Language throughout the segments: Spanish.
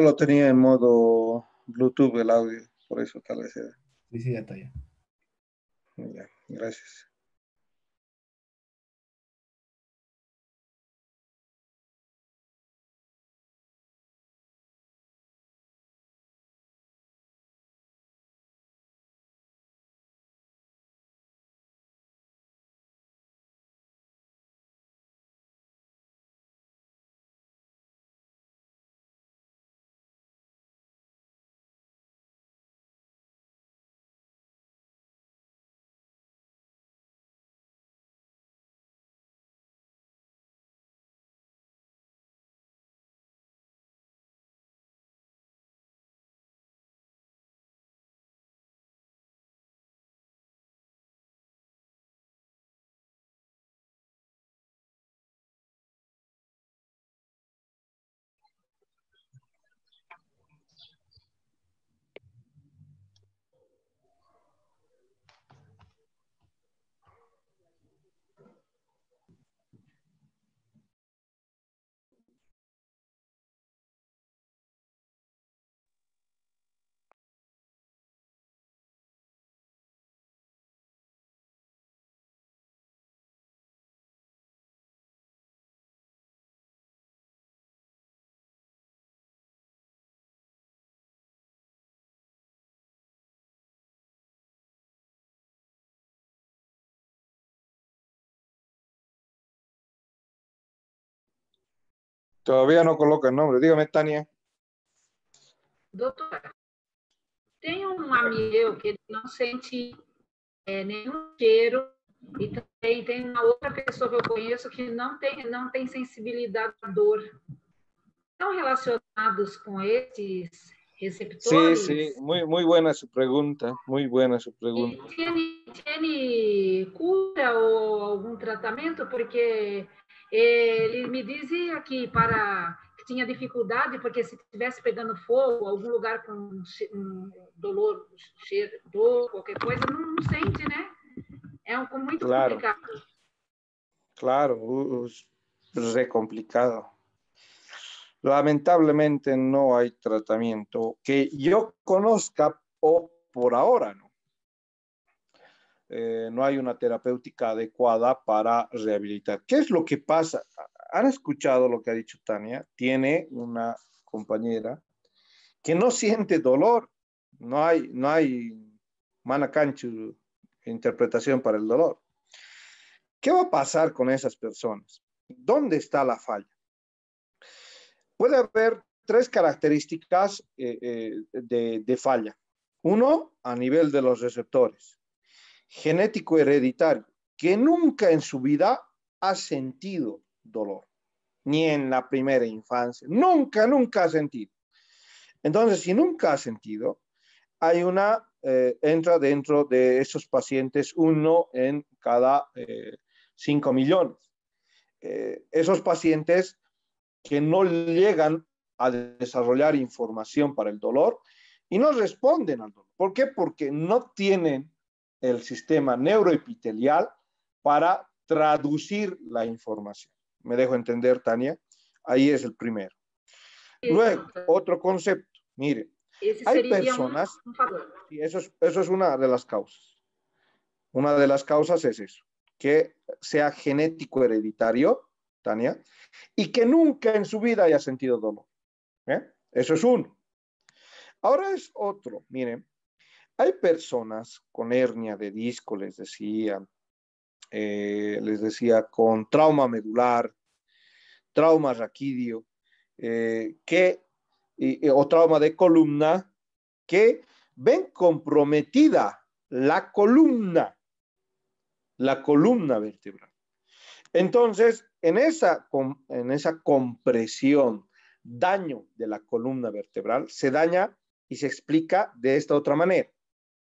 lo tenía en modo Bluetooth el audio, por eso tal vez era. Sí, sí, ya está Ya, gracias. Todavía no coloca el nombre. Dígame, Tania. Doutor, tem um amigo que não sente nenhum cheiro e também tem uma outra pessoa que eu conheço que não tem, não tem sensibilidade à dor. Estão relacionados com esses receptores? Sim, sim. Muito, muito boa sua pergunta. Muito boa sua pergunta. Tiene, tiene cura ou algum tratamento? Porque ele me dizia que para que tinha dificuldade porque se tivesse pegando fogo, algum lugar com um, um dolor, cheiro, dor, qualquer coisa, não, não sente, né? É um, muito claro. complicado. Claro, é complicado. Lamentablemente no hay tratamiento que yo conozca o por ahora no. Eh, no hay una terapéutica adecuada para rehabilitar. ¿Qué es lo que pasa? ¿Han escuchado lo que ha dicho Tania? Tiene una compañera que no siente dolor. No hay, no hay interpretación para el dolor. ¿Qué va a pasar con esas personas? ¿Dónde está la falla? Puede haber tres características eh, eh, de falla. Uno, a nivel de los receptores genético hereditario que nunca en su vida ha sentido dolor, ni en la primera infancia, nunca, nunca ha sentido. Entonces, si nunca ha sentido, hay una, eh, entra dentro de esos pacientes uno en cada eh, cinco millones. Eh, esos pacientes que no llegan a desarrollar información para el dolor y no responden al dolor. ¿Por qué? Porque no tienen el sistema neuroepitelial para traducir la información. ¿Me dejo entender, Tania? Ahí es el primero. Luego, otro concepto. Mire, hay personas... y eso, es, eso es una de las causas. Una de las causas es eso, que sea genético hereditario, Tania, y que nunca en su vida haya sentido dolor. ¿eh? Eso es uno. Ahora es otro, miren, hay personas con hernia de disco, les decía, eh, les decía, con trauma medular, trauma raquidio, eh, que, o trauma de columna, que ven comprometida la columna, la columna vertebral. Entonces, en esa, en esa compresión, daño de la columna vertebral, se daña y se explica de esta otra manera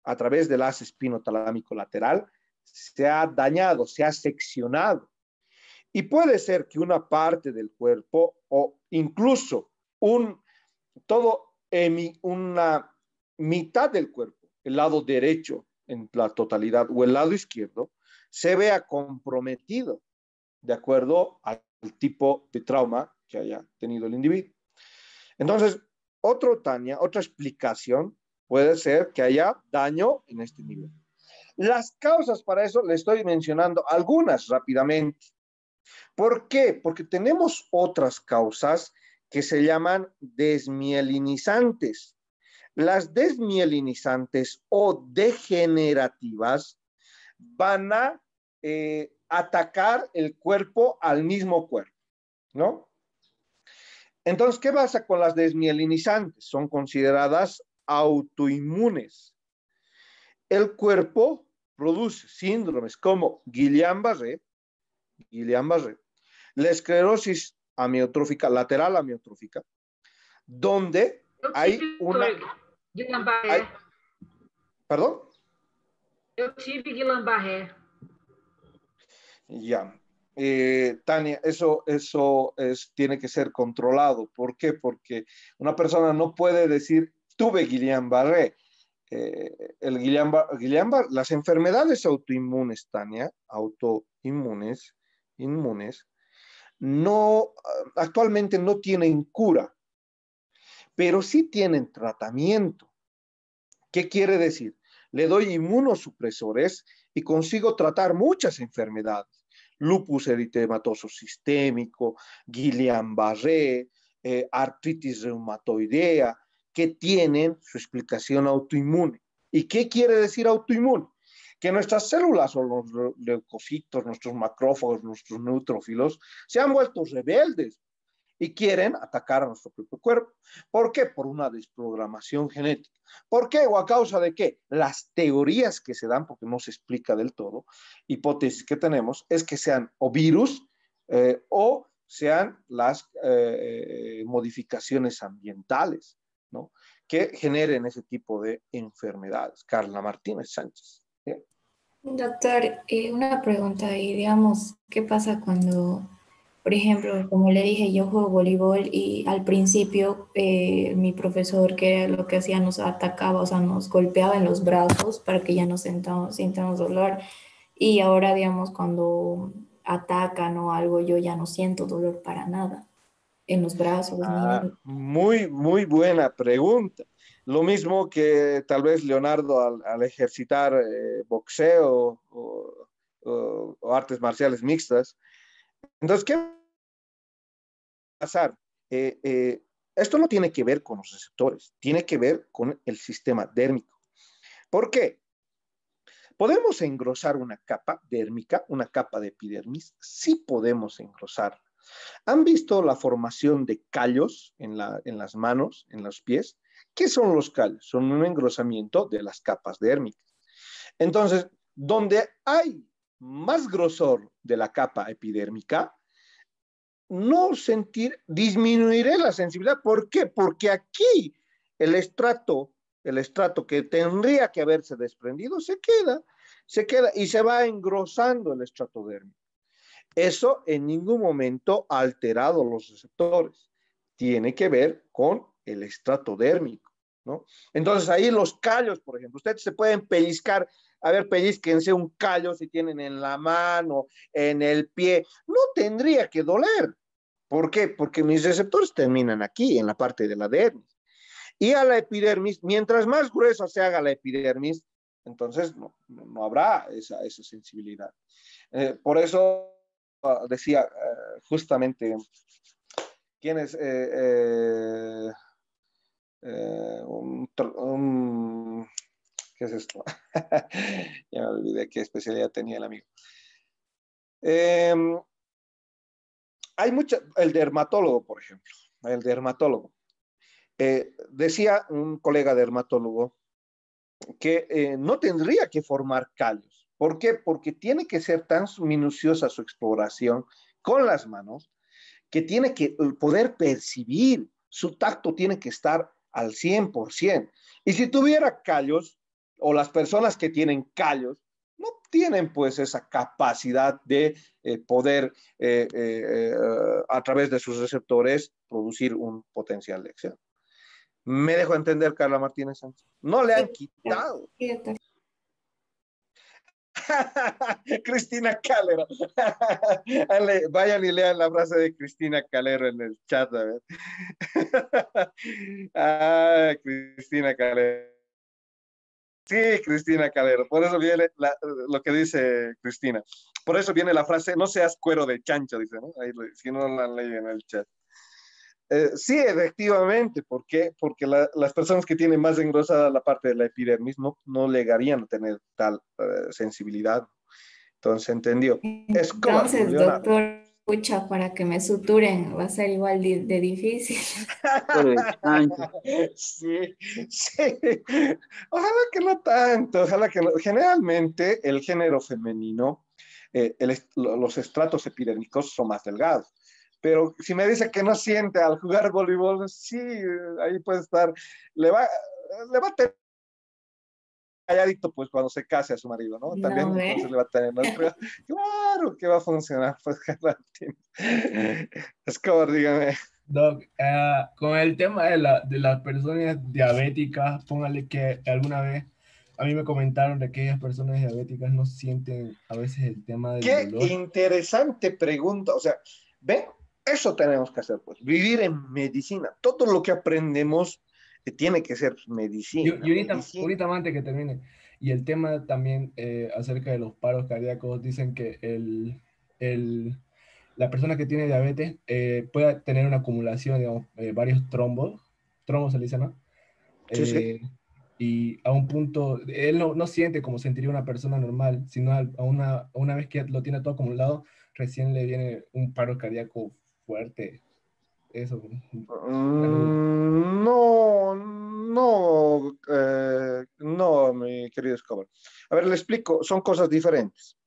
a través del haz espinotalámico lateral, se ha dañado, se ha seccionado. Y puede ser que una parte del cuerpo o incluso un, todo una mitad del cuerpo, el lado derecho en la totalidad o el lado izquierdo, se vea comprometido de acuerdo al tipo de trauma que haya tenido el individuo. Entonces, otro Tania, otra explicación puede ser que haya daño en este nivel. Las causas para eso le estoy mencionando algunas rápidamente. ¿Por qué? Porque tenemos otras causas que se llaman desmielinizantes. Las desmielinizantes o degenerativas van a eh, atacar el cuerpo al mismo cuerpo, ¿no? Entonces, ¿qué pasa con las desmielinizantes? Son consideradas autoinmunes. El cuerpo produce síndromes como Guillain-Barré, Guillain-Barré, la esclerosis amiotrófica, lateral amiotrófica, donde hay una... ¿Perdón? Yo Guillain-Barré. Ya. Eh, Tania, eso, eso es, tiene que ser controlado. ¿Por qué? Porque una persona no puede decir tuve eh, Guillain-Barré. las enfermedades autoinmunes, Tania, autoinmunes, inmunes, no, ah, actualmente no tienen cura, pero sí tienen tratamiento. ¿Qué quiere decir? Le doy inmunosupresores y consigo tratar muchas enfermedades. Lupus eritematoso sistémico, Guillain-Barré, eh, artritis reumatoidea, que tienen su explicación autoinmune. ¿Y qué quiere decir autoinmune? Que nuestras células o los leucocitos, nuestros macrófagos, nuestros neutrófilos se han vuelto rebeldes y quieren atacar a nuestro propio cuerpo. ¿Por qué? Por una desprogramación genética. ¿Por qué o a causa de qué? Las teorías que se dan, porque no se explica del todo, hipótesis que tenemos, es que sean o virus eh, o sean las eh, eh, modificaciones ambientales que generen ese tipo de enfermedades. Carla Martínez Sánchez. Doctor, eh, una pregunta y digamos, ¿qué pasa cuando, por ejemplo, como le dije, yo juego voleibol y al principio eh, mi profesor que era lo que hacía nos atacaba, o sea, nos golpeaba en los brazos para que ya no sintamos, sintamos dolor y ahora, digamos, cuando atacan o algo, yo ya no siento dolor para nada en los brazos? Ah, muy, muy buena pregunta. Lo mismo que tal vez Leonardo al, ejercitar eh, boxeo o, artes marciales mixtas. Entonces, ¿qué va a pasar? Eh, eh, esto no tiene que ver con los receptores, tiene que ver con el sistema dérmico. ¿Por qué? Podemos engrosar una capa dérmica, una capa de epidermis, sí podemos engrosar. ¿Han visto la formación de callos en, las manos, en los pies? ¿Qué son los callos? Son un engrosamiento de las capas dérmicas. Entonces, donde hay más grosor de la capa epidérmica, no sentir, disminuiré la sensibilidad. ¿Por qué? Porque aquí el estrato, el estrato que tendría que haberse desprendido, se queda, se queda y se va engrosando el estrato dérmico. Eso en ningún momento ha alterado los receptores. Tiene que ver con el estratodérmico, ¿no? Entonces ahí los callos, por ejemplo, ustedes se pueden pellizcar, a ver, pellizquense un callo si tienen en la mano, en el pie, no tendría que doler. ¿Por qué? Porque mis receptores terminan aquí, en la parte de la dermis. Y a la epidermis, mientras más gruesa se haga la epidermis, entonces no, habrá esa, sensibilidad. Eh, por eso Ah, decía eh, justamente quién es eh, eh, un, ¿Qué es esto? ya me olvidé qué especialidad tenía el amigo. Em, hay mucha, el dermatólogo, por ejemplo, el dermatólogo. decía un colega dermatólogo que no tendría que formar callos. ¿Por qué? Porque tiene que ser tan minuciosa su exploración con las manos que tiene que eh, poder percibir, su tacto tiene que estar al 100%. Y si tuviera callos, o las personas que tienen callos, no tienen pues esa capacidad de eh, poder eh, a través de sus receptores producir un potencial de acción. ¿Me dejo entender, Carla Martínez Sánchez? No le han quitado. Cristina Calero. Vayan y lean la frase de Cristina Calero en el chat, a ver. ah, Cristina Calero. Sí, Cristina Calero. Por eso viene lo que dice Cristina. Por eso viene la frase, no seas cuero de chancho, dice, ¿no? si no la leen en el chat. Eh, sí, efectivamente, ¿por qué? porque las personas que tienen más engrosada la parte de la epidermis no, no llegarían a tener tal eh, sensibilidad. Entonces, entendió. Entonces, doctor, escucha, para que me suturen, va a ser igual de, difícil. sí, sí. Ojalá que no tanto, ojalá que no. Generalmente, el género femenino, eh, los estratos epidérmicos son más delgados pero si me dice que no siente al jugar voleibol, sí, ahí puede estar. Le va, le va a tener calladito, pues, cuando se case a su marido, ¿no? También ¿eh? no, le va a tener. claro que va a funcionar, pues, Es como, dígame. Doc, ah, con el tema de, la, de las personas diabéticas, póngale que alguna vez a mí me comentaron de que esas personas diabéticas no sienten a veces el tema del Qué interesante pregunta. O sea, ven, eso tenemos que hacer, pues, vivir en medicina. Todo lo que aprendemos eh, tiene que ser medicina. Y, ahorita, antes que termine, y el tema también eh, acerca de los paros cardíacos, dicen que el, el la persona que tiene diabetes eh, puede tener una acumulación de eh, varios trombos, trombos se dice, ¿no? Sí, Y a un punto, él no, no, siente como sentiría una persona normal, sino a una, una vez que lo tiene todo acumulado, recién le viene un paro cardíaco fuerte. Eso. Mm, no, no, eh, no, mi querido Escobar. A ver, le explico, son cosas diferentes.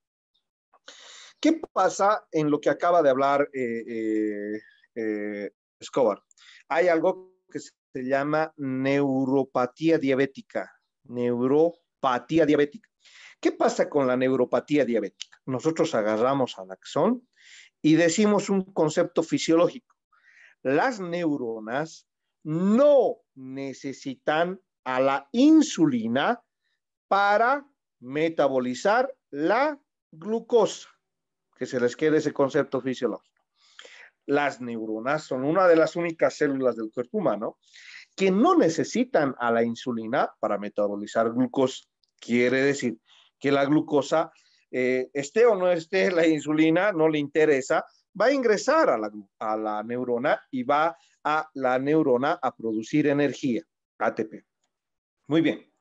¿Qué pasa en lo que acaba de hablar eh, eh, Escobar? Hay algo que se llama neuropatía diabética. Neuropatía diabética. ¿Qué pasa con la neuropatía diabética? Nosotros agarramos al axón y decimos un concepto fisiológico. Las neuronas no necesitan a la insulina para metabolizar la glucosa, que se les quede ese concepto fisiológico. Las neuronas son una de las únicas células del cuerpo humano que no necesitan a la insulina para metabolizar glucosa. Quiere decir que la glucosa eh, esté o no esté la insulina, no le interesa, va a ingresar a la, neurona y va a la neurona a producir energía, ATP. Muy bien.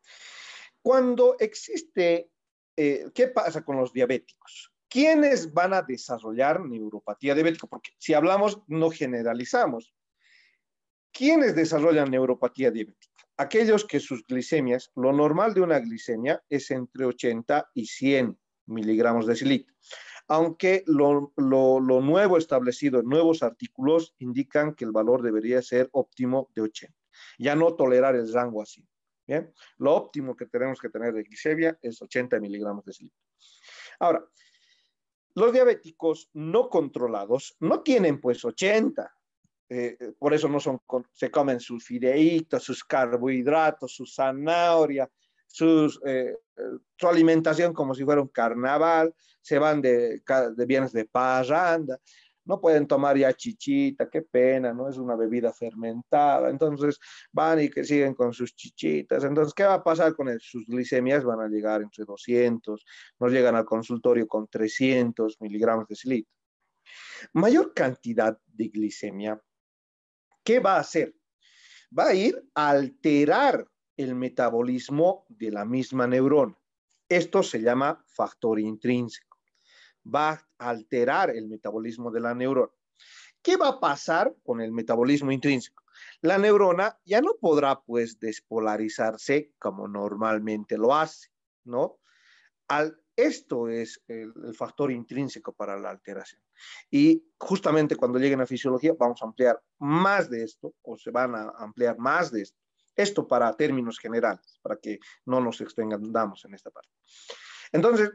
Cuando existe, eh, ¿qué pasa con los diabéticos? ¿Quiénes van a desarrollar neuropatía diabética? Porque si hablamos, no generalizamos. ¿Quiénes desarrollan neuropatía diabética? Aquellos que sus glicemias, lo normal de una glicemia es entre 80 y 100 miligramos de silic. Aunque lo, lo, lo nuevo establecido en nuevos artículos indican que el valor debería ser óptimo de 80. Ya no tolerar el rango así. ¿bien? Lo óptimo que tenemos que tener de glicemia es 80 miligramos de cilito. Ahora, los diabéticos no controlados no tienen pues 80, eh, por eso no son, se comen sus fideitas, sus carbohidratos, sus zanahoria, eh, eh, su alimentación como si fuera un carnaval, se van de, bienes de parranda, no pueden tomar ya chichita, qué pena, ¿no? Es una bebida fermentada, entonces van y que siguen con sus chichitas, entonces, ¿qué va a pasar con Sus glicemias van a llegar entre 200, no llegan al consultorio con 300 miligramos de silito. Mayor cantidad de glicemia, ¿qué va a hacer? Va a ir a alterar el metabolismo de la misma neurona. Esto se llama factor intrínseco. Va a alterar el metabolismo de la neurona. ¿Qué va a pasar con el metabolismo intrínseco? La neurona ya no podrá pues despolarizarse como normalmente lo hace, ¿no? Al, esto es el, el, factor intrínseco para la alteración. Y justamente cuando lleguen a fisiología vamos a ampliar más de esto o se van a ampliar más de esto. Esto para términos generales, para que no nos extendamos en esta parte. Entonces,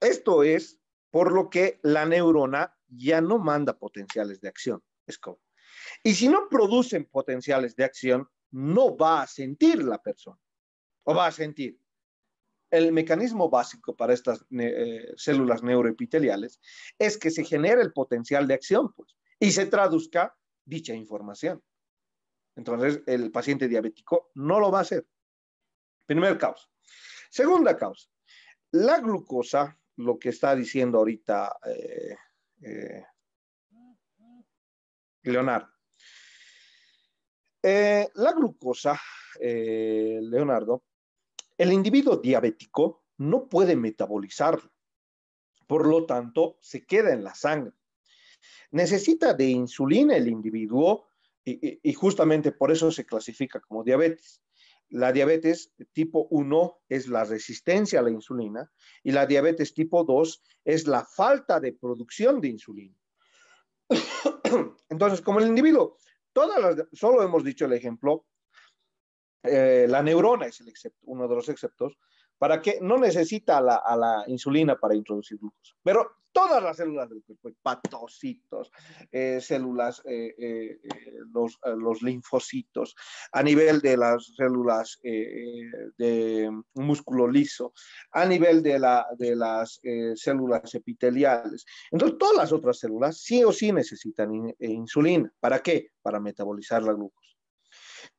esto es por lo que la neurona ya no manda potenciales de acción. Es como. Y si no producen potenciales de acción, no va a sentir la persona o va a sentir. El mecanismo básico para estas eh, células neuroepiteliales es que se genere el potencial de acción pues, y se traduzca dicha información. Entonces, el paciente diabético no lo va a hacer. Primer causa. Segunda causa. La glucosa, lo que está diciendo ahorita eh, eh, Leonardo. Eh, la glucosa, Leonardo, el individuo diabético no puede metabolizarla. Por lo tanto, se queda en la sangre. Necesita de insulina el individuo y, justamente por eso se clasifica como diabetes. La diabetes tipo 1 es la resistencia a la insulina y la diabetes tipo 2 es la falta de producción de insulina. Entonces, como el individuo, todas solo hemos dicho el ejemplo, eh, la neurona es uno de los exceptos, para qué? no necesita la, insulina para introducir glucosa. Pero todas las células del cuerpo, hepatocitos, eh, células, eh, eh, los, linfocitos, a nivel de las células de músculo liso, a nivel de, las células epiteliales. Entonces, todas las otras células sí o sí necesitan insulina. ¿Para qué? Para metabolizar la glucosa.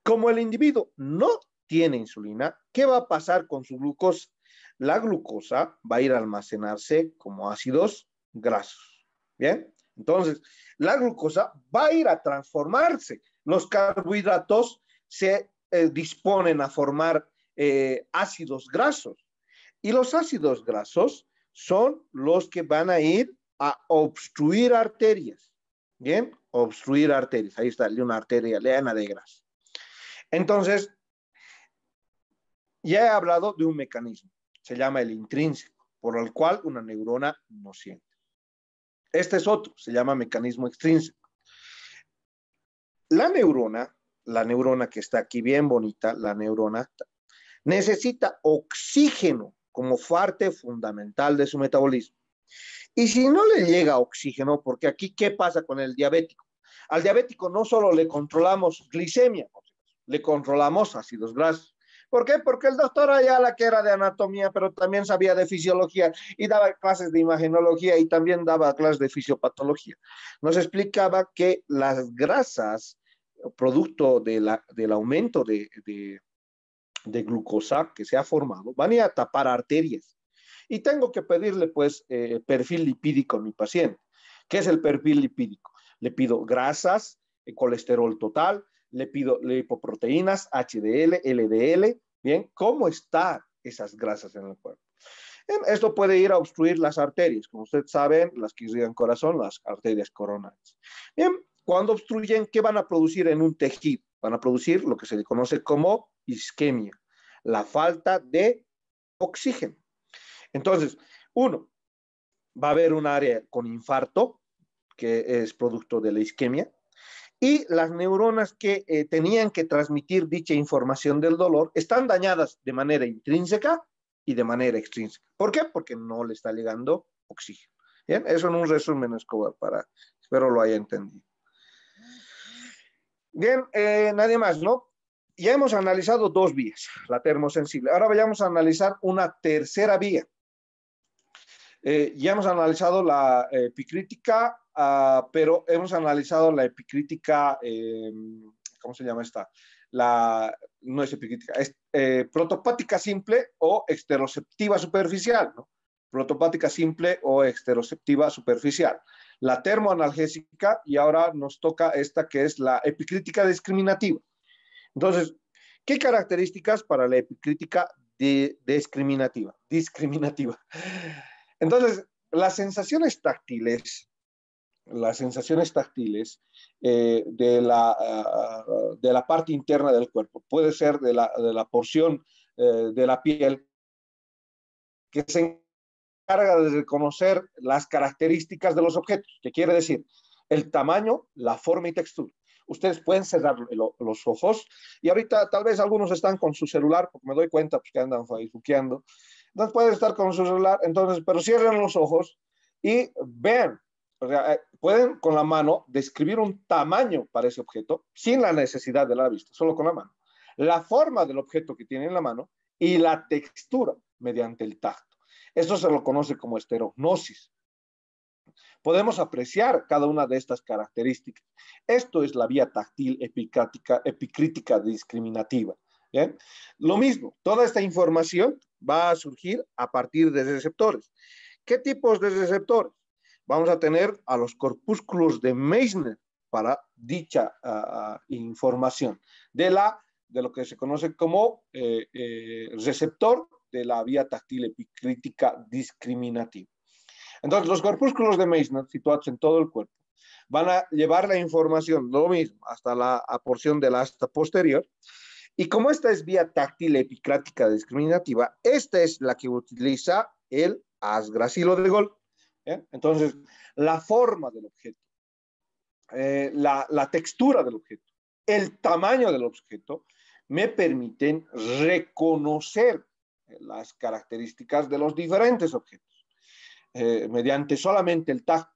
Como el individuo no tiene insulina, ¿qué va a pasar con su glucosa? La glucosa va a ir a almacenarse como ácidos grasos. ¿Bien? Entonces, la glucosa va a ir a transformarse. Los carbohidratos se eh, disponen a formar eh, ácidos grasos. Y los ácidos grasos son los que van a ir a obstruir arterias. Bien, obstruir arterias. Ahí está, una arteria llena de grasa. Entonces, ya he hablado de un mecanismo, se llama el intrínseco, por el cual una neurona no siente. Este es otro, se llama mecanismo extrínseco. La neurona, la neurona que está aquí bien bonita, la neurona, necesita oxígeno como parte fundamental de su metabolismo. Y si no le llega oxígeno, porque aquí, ¿qué pasa con el diabético? Al diabético no solo le controlamos glicemia, le controlamos ácidos grasos, ¿Por qué? Porque el doctor Ayala, que era de anatomía, pero también sabía de fisiología y daba clases de imagenología y también daba clases de fisiopatología, nos explicaba que las grasas, producto del aumento de, glucosa que se ha formado, van a, a tapar arterias. Y tengo que pedirle, pues, eh, perfil lipídico a mi paciente. ¿Qué es el perfil lipídico? Le pido grasas, eh, colesterol total, le pido lipoproteínas, HDL, LDL, ¿bien? ¿Cómo están esas grasas en el cuerpo? esto puede ir a obstruir las arterias, como ustedes saben, las que irrigan corazón, las arterias coronarias. Bien, cuando obstruyen, ¿qué van a producir en un tejido? Van a producir lo que se le conoce como isquemia, la falta de oxígeno. Entonces, uno, va a haber un área con infarto, que es producto de la isquemia, y las neuronas que eh, tenían que transmitir dicha información del dolor están dañadas de manera intrínseca y de manera extrínseca. ¿Por qué? Porque no le está llegando oxígeno. Bien, eso en un resumen, Escobar, para, espero lo haya entendido. Bien, eh, nadie más, ¿no? Ya hemos analizado dos vías, la termosensible. Ahora vayamos a analizar una tercera vía. Eh, ya hemos analizado la epicrítica Ah, pero hemos analizado la epicrítica, eh, ¿cómo se llama esta? La, no es epicrítica, es eh, protopática simple o exteroceptiva superficial, Protopática simple o exteroceptiva superficial. La termoanalgésica y ahora nos toca esta que es la epicrítica discriminativa. Entonces, ¿qué características para la epicrítica de, discriminativa? Discriminativa. Entonces, las sensaciones táctiles las sensaciones táctiles eh, de, la, ah, de la parte interna del cuerpo. Puede ser de la, porción eh, de la piel que se encarga de reconocer las características de los objetos, que quiere decir el tamaño, la forma y textura. Ustedes pueden cerrar los ojos y ahorita tal vez algunos están con su celular, porque me doy cuenta pues, que andan facebookeando. Entonces pueden estar con su celular, entonces, pero cierren los ojos y vean o sea, eh, pueden con la mano describir un tamaño para ese objeto sin la necesidad de la vista, solo con la mano. La forma del objeto que tiene en la mano y la textura mediante el tacto. Esto se lo conoce como esterognosis. Podemos apreciar cada una de estas características. Esto es la vía táctil epicrítica discriminativa. Lo mismo, toda esta información va a surgir a partir de receptores. ¿Qué tipos de receptores? vamos a tener a los corpúsculos de Meissner para dicha ah, ah, información de, la, de lo que se conoce como eh, eh, receptor de la vía táctil epicrítica discriminativa. Entonces, los corpúsculos de Meissner, situados en todo el cuerpo, van a llevar la información, lo mismo, hasta la porción de la asta posterior. Y como esta es vía táctil epicrítica discriminativa, esta es la que utiliza el asgracilo de Gol ¿eh? Entonces, la forma del objeto, eh, la, textura del objeto, el tamaño del objeto, me permiten reconocer eh, las características de los diferentes objetos mediante solamente el tacto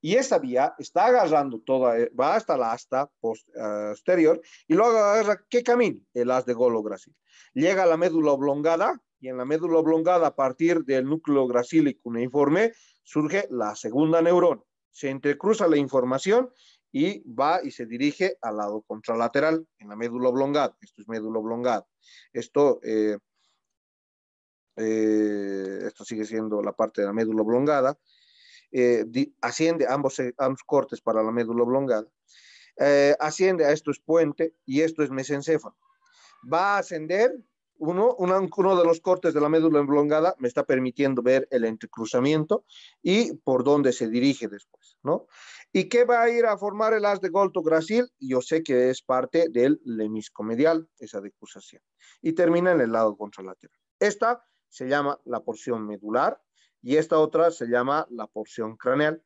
y esa vía está agarrando toda, eh, va hasta la asta eh, posterior y luego agarra qué camino, el haz de golo Gracil Llega a la médula oblongada y en la médula oblongada a partir del núcleo gracil cuneiforme surge la segunda neurona. Se entrecruza la información y va y se dirige al lado contralateral en la médula oblongada. Esto es médula oblongada. Esto, eh, esto sigue siendo la parte de la médula oblongada. Eh, asciende ambos, eh, ambos cortes para la médula oblongada, eh, asciende a esto es puente y esto es mesencéfalo. Va a ascender uno, de los cortes de la médula oblongada me está permitiendo ver el entrecruzamiento y por dónde se dirige después, ¿no? ¿Y qué va a ir a formar el haz de Golto Grasil? Yo sé que es parte del lemisco medial, esa decursación. Y termina en el lado contralateral. Esta se llama la porción medular y esta otra se llama la porción craneal.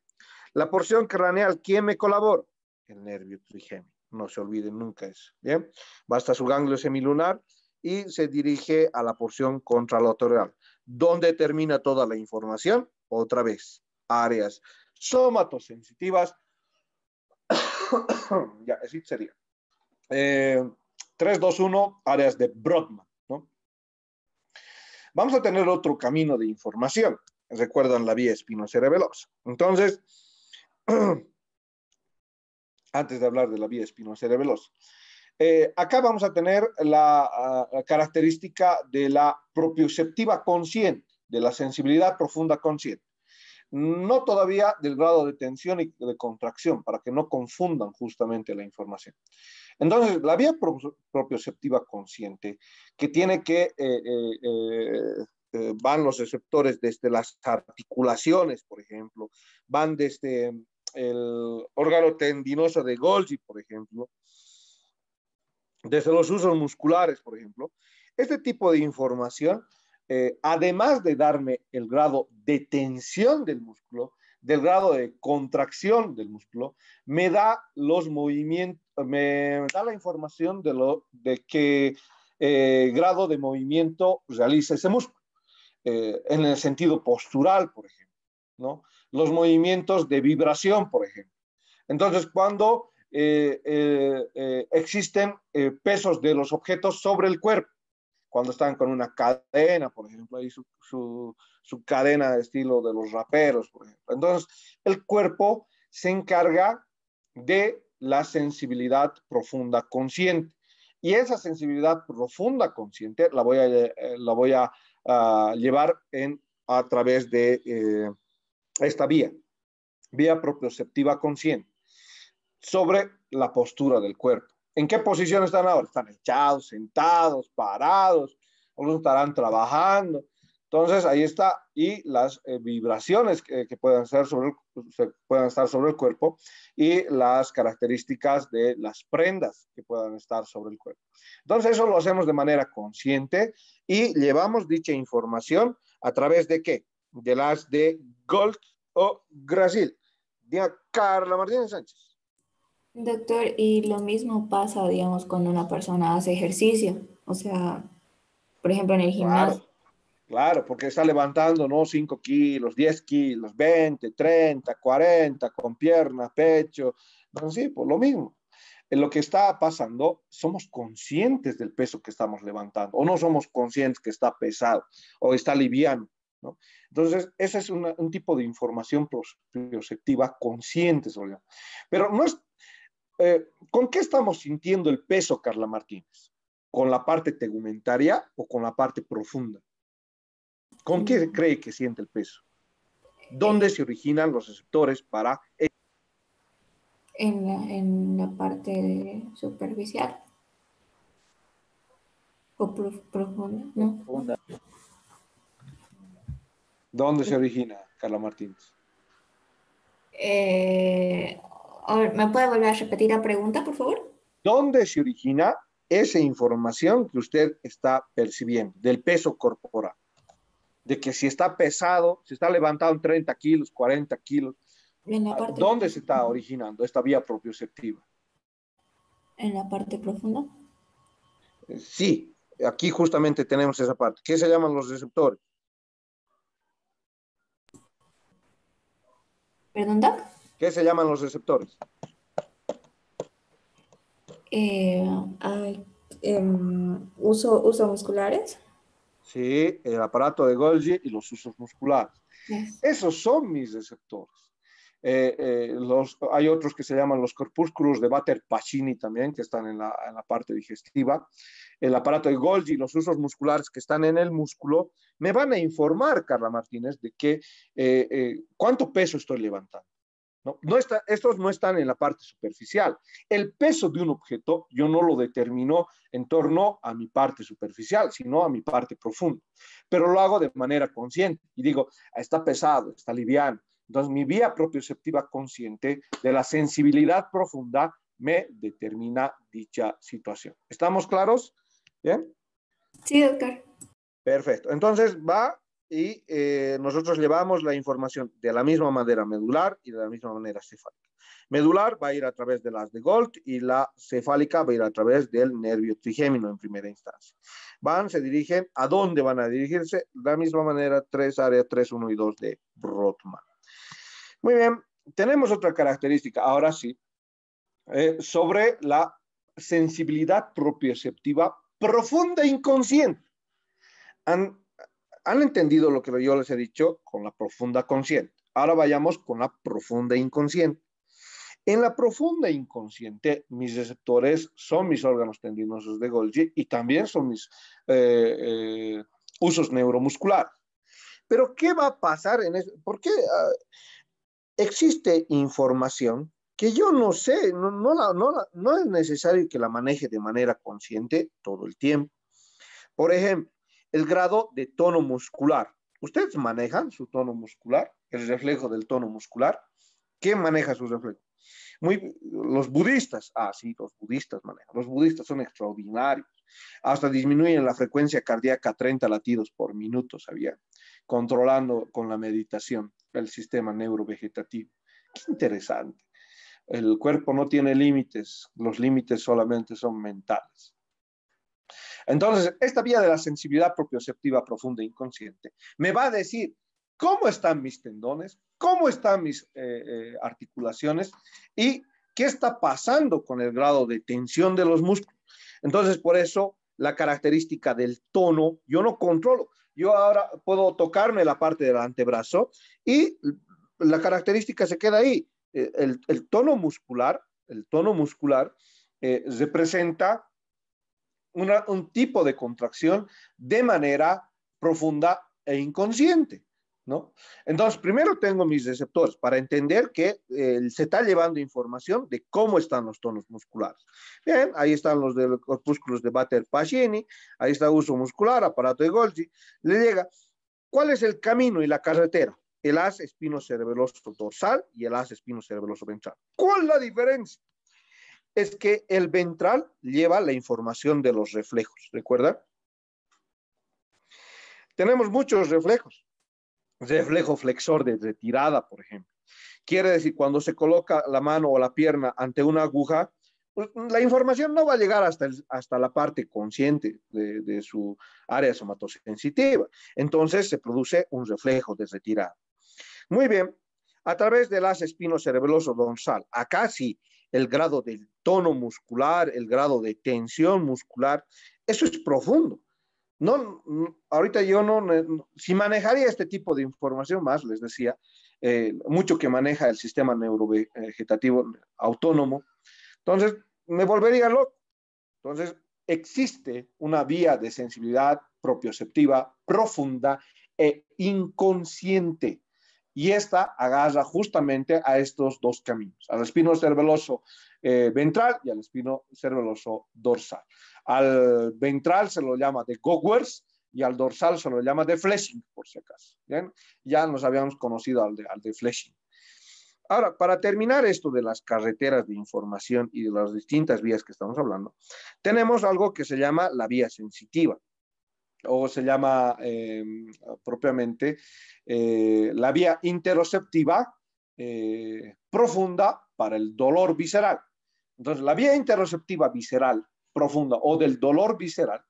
La porción craneal, ¿quién me colabora? El nervio trigémino. No se olviden nunca eso. Bien, Basta su ganglio semilunar y se dirige a la porción contralateral. ¿Dónde termina toda la información? Otra vez, áreas somatosensitivas. ya, así sería. 3, 2, 1, áreas de Brodmann. Vamos a tener otro camino de información recuerdan la vía espinocerebelosa. Entonces, antes de hablar de la vía espinocerebelosa, eh, acá vamos a tener ah, la, característica de la propioceptiva consciente, de la sensibilidad profunda consciente. No todavía del grado de tensión y de contracción, para que no confundan justamente la información. Entonces, la vía propioceptiva consciente, que tiene que eh, eh, eh, eh, van los receptores desde las articulaciones, por ejemplo, van desde em, el órgano tendinoso de Golgi, por ejemplo, desde los usos musculares, por ejemplo. Este tipo de información, eh, además de darme el grado de tensión del músculo, del grado de contracción del músculo, me da los movimientos, me da la información de lo de qué eh, grado de movimiento realiza ese músculo. Eh, en el sentido postural, por ejemplo, los movimientos de vibración, por ejemplo. Entonces, cuando eh, eh, existen pesos de los objetos sobre el cuerpo, cuando están con una cadena, por ejemplo, ahí su, su cadena de estilo de los raperos, por ejemplo. Entonces, el cuerpo se encarga de la sensibilidad profunda consciente. Y esa sensibilidad profunda consciente la voy a, la voy a a llevar en, a través de eh, esta vía, vía proprioceptiva consciente, sobre la postura del cuerpo. ¿En qué posición están ahora? Están echados, sentados, parados, no estarán trabajando, entonces, ahí está. Y las eh, vibraciones que, puedan, ser sobre puedan estar sobre el cuerpo y las características de las prendas que puedan estar sobre el cuerpo. Entonces, eso lo hacemos de manera consciente y llevamos dicha información a través de qué? De las de Gold o Brasil. día Carla Martínez Sánchez. Doctor, y lo mismo pasa, digamos, cuando una persona hace ejercicio. O sea, por ejemplo, en el gimnasio. Claro, porque está levantando, ¿no? 5 kilos, 10 kilos, 20, 30, 40, con pierna, pecho. sí, pues lo mismo. En eh, lo que está pasando, somos conscientes del peso que estamos levantando, o no somos conscientes que está pesado, o está liviano, ¿no? Entonces, ese es un tipo de información prospectiva consciente, Pero no es, eh, ¿con qué estamos sintiendo el peso, Carla Martínez? ¿Con la parte tegumentaria o con la parte profunda? ¿Con qué cree que siente el peso? ¿Dónde se originan los receptores para... E-? En la, parte superficial. O profunda, ¿Dónde se origina, Carla Martínez? Eh, ¿me puede volver a repetir la pregunta, por favor? ¿Dónde se origina esa información que usted está percibiendo del peso corporal? de que si está pesado, si está levantado en 30 kilos, 40 kilos, ¿dónde se está originando esta vía propioceptiva? En la parte profunda. Eh, sí, aquí justamente tenemos esa parte. ¿Qué se llaman los receptores? ¿Perdón, Doc? ¿Qué se llaman los receptores? Eh, ah, em, uso, uso musculares. ¿sí? el aparato de Golgi y los usos musculares. Esos son mis receptores. Eh, eh, los, hay otros que se llaman los corpúsculos de Bater pacini también, que están en la, en la, parte digestiva. El aparato de Golgi, y los usos musculares que están en el músculo, me van a informar, Carla Martínez, de que, eh, cuánto peso estoy levantando. No, estos no están en la parte superficial. El peso de un objeto yo no lo determino en torno a mi parte superficial, sino a mi parte profunda. Pero lo hago de manera consciente y digo, ah, está pesado, está liviano. Entonces mi vía propioceptiva consciente de la sensibilidad profunda me determina dicha situación. ¿Estamos claros? Sí, doctor. Perfecto. Entonces va y eh, nosotros llevamos la información de la misma manera medular y de la misma manera cefálica. Medular va a ir a través de las de Gold y la cefálica va a ir a través del nervio trigémino en primera instancia. Van, se dirigen, ¿a dónde van a dirigirse? De la misma manera, tres áreas 3, 1 y 2 de Rothman Muy bien, tenemos otra característica, ahora sí, eh, sobre la sensibilidad propioceptiva profunda e inconsciente han entendido lo que yo les he dicho con la profunda consciente. Ahora vayamos con la profunda inconsciente. En la profunda inconsciente, mis receptores son mis órganos tendinosos de Golgi y también son mis eh, eh, usos neuromusculares. Pero, ¿qué va a pasar en eso? Porque ah, existe información que yo no sé, no, no es necesario que la maneje de manera consciente todo el tiempo. Por ejemplo, el grado de tono muscular. Ustedes manejan su tono muscular, el reflejo del tono muscular. ¿Quién maneja su reflejo? Muy, los budistas, ah, sí, los budistas manejan. Los budistas son extraordinarios. Hasta disminuyen la frecuencia cardíaca a 30 latidos por minuto, ¿sabía? Controlando con la meditación el sistema neurovegetativo. Qué interesante. El cuerpo no tiene límites, los límites solamente son mentales. Entonces, esta vía de la sensibilidad propioceptiva profunda e inconsciente me va a decir cómo están mis tendones, cómo están mis eh, eh, articulaciones y qué está pasando con el grado de tensión de los músculos. Entonces, por eso la característica del tono, yo no controlo. Yo ahora puedo tocarme la parte del antebrazo y la característica se queda ahí. Eh, el, tono muscular, el tono muscular eh, representa un tipo de contracción de manera profunda e inconsciente. ¿No? Entonces, primero tengo mis receptores para entender que eh, se está llevando información de cómo están los tonos musculares. Bien, ahí están los, de los corpúsculos de bater pacini ahí está uso muscular, aparato de Golgi, le llega. ¿Cuál es el camino y la carretera? El as espino cerebeloso dorsal y el as espino cerebeloso ventral. ¿Cuál es la diferencia? es que el ventral lleva la información de los reflejos, ¿recuerda? Tenemos muchos reflejos. Reflejo flexor de retirada, por ejemplo. Quiere decir, cuando se coloca la mano o la pierna ante una aguja, pues, la información no va a llegar hasta, la parte consciente de, su área somatosensitiva. Entonces se produce un reflejo de retirada. Muy bien, a través del las espino dorsal. Acá sí, el grado del tono muscular, el grado de tensión muscular. Eso es profundo. No, mm, ahorita yo no, si manejaría este tipo de información más, les decía, eh, mucho que maneja el sistema neurovegetativo autónomo, entonces me volvería loco. Entonces existe una vía de sensibilidad propioceptiva profunda e inconsciente y esta agarra justamente a estos dos caminos, al espino cerveloso eh, ventral y al espino cerveloso dorsal. Al ventral se lo llama de Gowers y al dorsal se lo llama de Fleshing, por si acaso. Ya nos habíamos conocido al de, al de Fleshing. Ahora, para terminar esto de las carreteras de información y de las distintas vías que estamos hablando, tenemos algo que se llama la vía sensitiva o se llama em, propiamente eh, la vía interoceptiva eh, profunda para el dolor visceral. Entonces, la vía interoceptiva visceral profunda o del dolor visceral,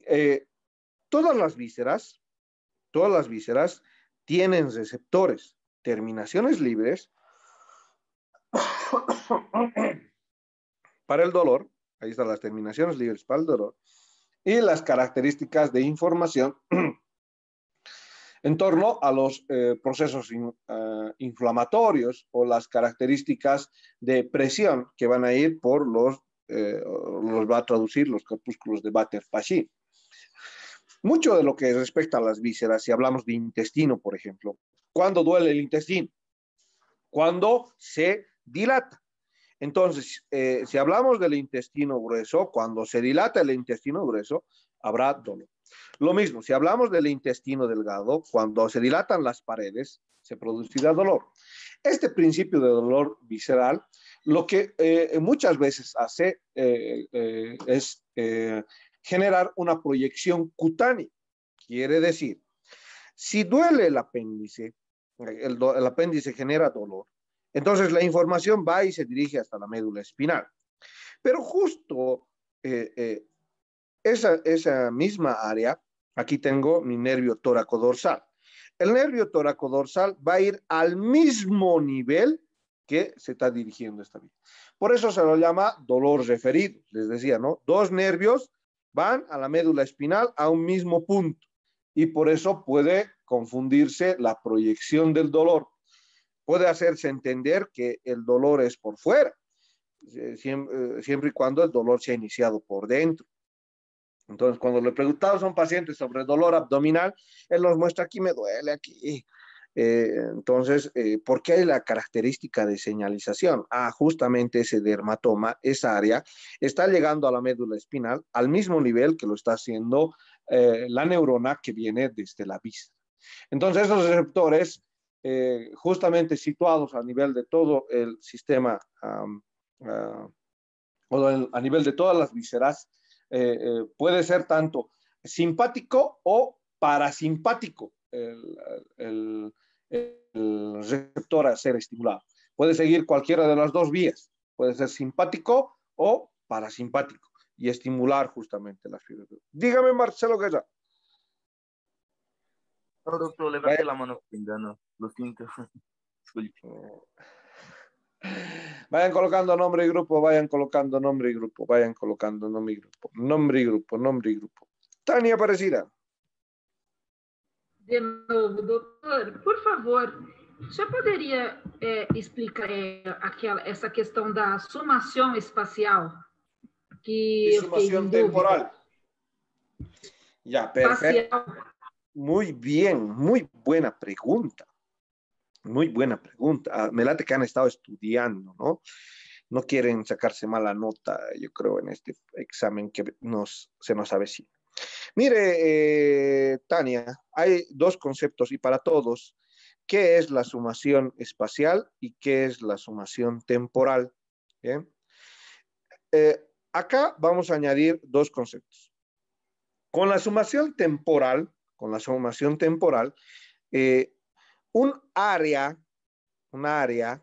eh, todas las vísceras, todas las vísceras tienen receptores, terminaciones libres para el dolor, ahí están las terminaciones libres para el dolor, y las características de información en torno a los eh, procesos eh, inflamatorios o las características de presión que van a ir por los, eh, los va a traducir los corpúsculos de bater Mucho de lo que respecta a las vísceras, si hablamos de intestino, por ejemplo, ¿cuándo duele el intestino? Cuando se dilata, entonces, eh, si hablamos del intestino grueso, cuando se dilata el intestino grueso, habrá dolor. Lo mismo, si hablamos del intestino delgado, cuando se dilatan las paredes, se producirá dolor. Este principio de dolor visceral, lo que eh, muchas veces hace eh, es generar una proyección cutánea. Quiere decir, si duele el apéndice, el apéndice genera dolor, entonces la información va y se dirige hasta la médula espinal. Pero justo eh, eh, esa, misma área, aquí tengo mi nervio dorsal. El nervio dorsal va a ir al mismo nivel que se está dirigiendo esta vía. Por eso se lo llama dolor referido, les decía, ¿no? Dos nervios van a la médula espinal a un mismo punto y por eso puede confundirse la proyección del dolor puede hacerse entender que el dolor es por fuera, eh, siempre, y cuando el dolor se ha iniciado por dentro. Entonces, cuando le preguntamos a un paciente sobre dolor abdominal, él nos muestra aquí me duele, aquí. Eh, entonces, eh, ¿por qué hay la característica de señalización? Ah, justamente ese dermatoma, esa área, está llegando a la médula espinal al mismo nivel que lo está haciendo la neurona que viene desde la vista. Entonces, esos receptores eh, justamente situados a nivel de todo el sistema, ah, o a nivel de todas las vísceras, eh, eh, puede ser tanto simpático o parasimpático el, receptor a ser estimulado. Puede seguir cualquiera de las dos vías, puede ser simpático o parasimpático y estimular justamente las fibras. Dígame, Marcelo ya la mano. Vayan colocando nombre y grupo, vayan colocando nombre y grupo, vayan colocando nombre y grupo, nombre y grupo, nombre y grupo. Tania Aparecida. De nuevo doctor por favor, ¿se podría eh, explicar eh, Esa cuestión de questão da sumación espacial? Que temporal. Ya, Ya. Espacial. Muy bien, muy buena pregunta. Muy buena pregunta. Ah, me late que han estado estudiando, ¿no? No quieren sacarse mala nota, yo creo, en este examen que nos, se nos avecina. Mire, eh, Tania, hay dos conceptos y para todos, ¿qué es la sumación espacial y qué es la sumación temporal? Eh, acá vamos a añadir dos conceptos. Con la sumación temporal, con la sumación temporal, eh, un área, un área,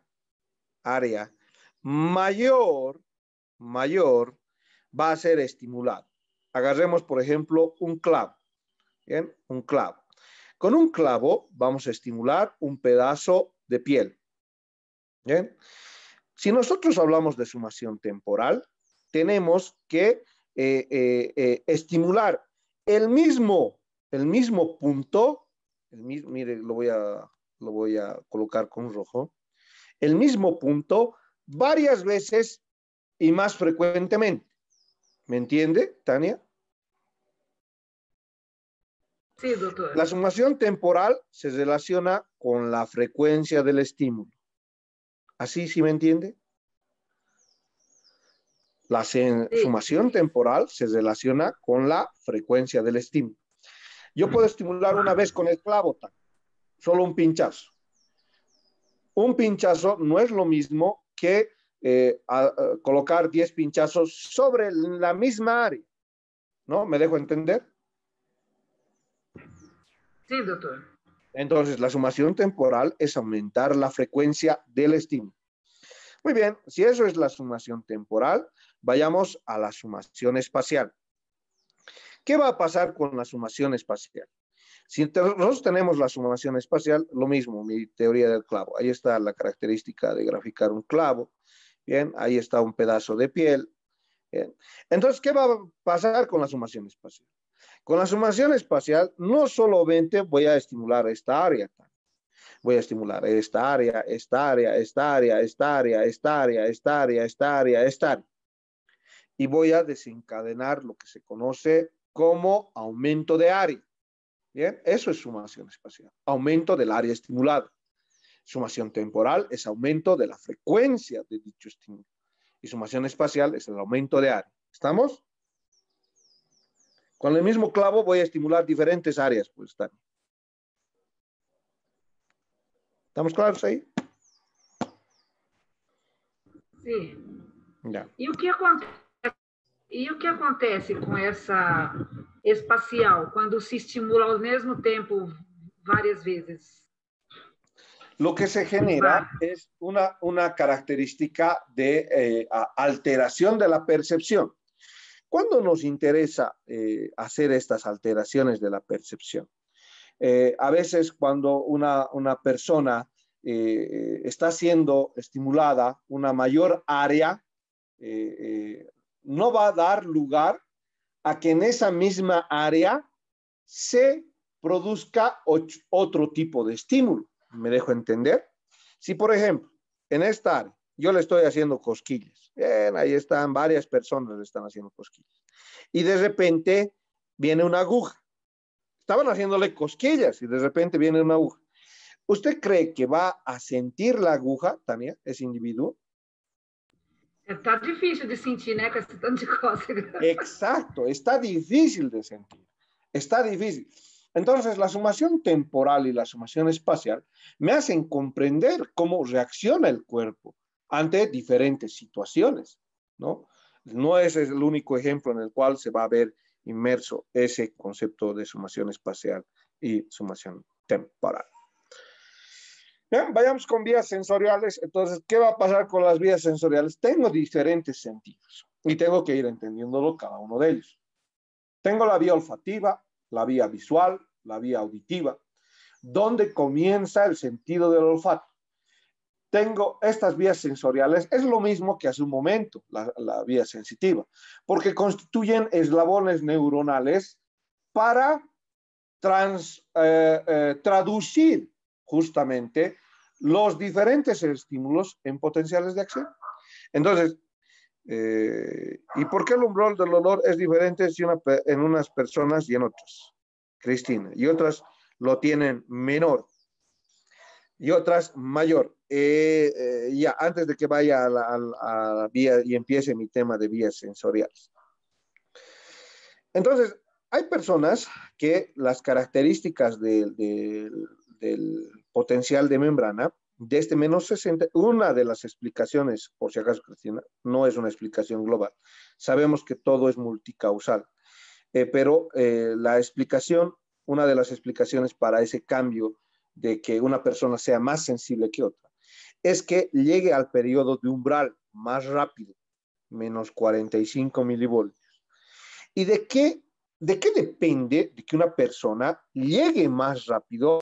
área mayor, mayor, va a ser estimulado. Agarremos, por ejemplo, un clavo. ¿bien? Un clavo. Con un clavo vamos a estimular un pedazo de piel. Si nosotros hablamos de sumación temporal, tenemos que eh, eh, estimular el mismo el mismo punto, el mire, lo voy, a, colocar con rojo, el mismo punto varias veces y más frecuentemente. ¿Me entiende, Tania? Sí, doctor. La sumación temporal se relaciona con la frecuencia del estímulo. ¿Así sí me entiende? La sumación temporal se relaciona con la frecuencia del estímulo. Yo puedo estimular una vez con el clavo, solo un pinchazo. Un pinchazo no es lo mismo que eh, colocar 10 pinchazos sobre la misma área. ¿No? ¿Me dejo entender? Sí, doctor. Entonces, la sumación temporal es aumentar la frecuencia del estímulo. Muy bien, si eso es la sumación temporal, vayamos a la sumación espacial. ¿Qué va a pasar con la sumación espacial? Si nosotros tenemos la sumación espacial, lo mismo, mi teoría del clavo. Ahí está la característica de graficar un clavo. Bien, ahí está un pedazo de piel. Entonces, ¿qué va a pasar con la sumación espacial? Con la sumación espacial, no solamente voy a estimular esta área, voy a estimular esta área, esta área, esta área, esta área, esta área, esta área, esta área, esta área. Y voy a desencadenar lo que se conoce como aumento de área. Bien, eso es sumación espacial, aumento del área estimulada. Sumación temporal es aumento de la frecuencia de dicho estímulo. Y sumación espacial es el aumento de área. ¿Estamos? Con el mismo clavo voy a estimular diferentes áreas, pues ¿Estamos claros ahí? Sí. Ya. Yo quiero ¿Y e qué que acontece con esa espacial cuando se estimula al mismo tiempo varias veces? Lo que se genera es una, una característica de eh, alteración de la percepción. ¿Cuándo nos interesa eh, hacer estas alteraciones de la percepción? Eh, a veces cuando una, una persona está siendo estimulada una mayor área no va a dar lugar a que en esa misma área se produzca otro tipo de estímulo. ¿Me dejo entender? Si, por ejemplo, en esta área yo le estoy haciendo cosquillas, bien, ahí están varias personas le están haciendo cosquillas, y de repente viene una aguja. Estaban haciéndole cosquillas y de repente viene una aguja. ¿Usted cree que va a sentir la aguja, también, ese individuo? Está difícil de sentir, ¿no? de Exacto, está difícil de sentir, está difícil. Entonces, la sumación temporal y la sumación espacial me hacen comprender cómo reacciona el cuerpo ante diferentes situaciones, ¿no? No es el único ejemplo en el cual se va a ver inmerso ese concepto de sumación espacial y sumación temporal. Bien, vayamos con vías sensoriales. Entonces, ¿qué va a pasar con las vías sensoriales? Tengo diferentes sentidos y tengo que ir entendiéndolo cada uno de ellos. Tengo la vía olfativa, la vía visual, la vía auditiva. ¿Dónde comienza el sentido del olfato? Tengo estas vías sensoriales, es lo mismo que hace un momento, la, vía sensitiva, porque constituyen eslabones neuronales para trans, eh, eh, traducir justamente los diferentes estímulos en potenciales de acción. Entonces, eh, ¿y por qué el umbral del olor es diferente en unas personas y en otras? Cristina, y otras lo tienen menor y otras mayor. Eh, eh, ya, antes de que vaya a la, vía y empiece mi tema de vías sensoriales. Entonces, hay personas que las características del del potencial de membrana de este menos 60, una de las explicaciones, por si acaso Cristina, no es una explicación global. Sabemos que todo es multicausal, eh, pero eh, la explicación, una de las explicaciones para ese cambio de que una persona sea más sensible que otra, es que llegue al periodo de umbral más rápido, menos 45 milivoltios. ¿Y de qué, de qué depende de que una persona llegue más rápido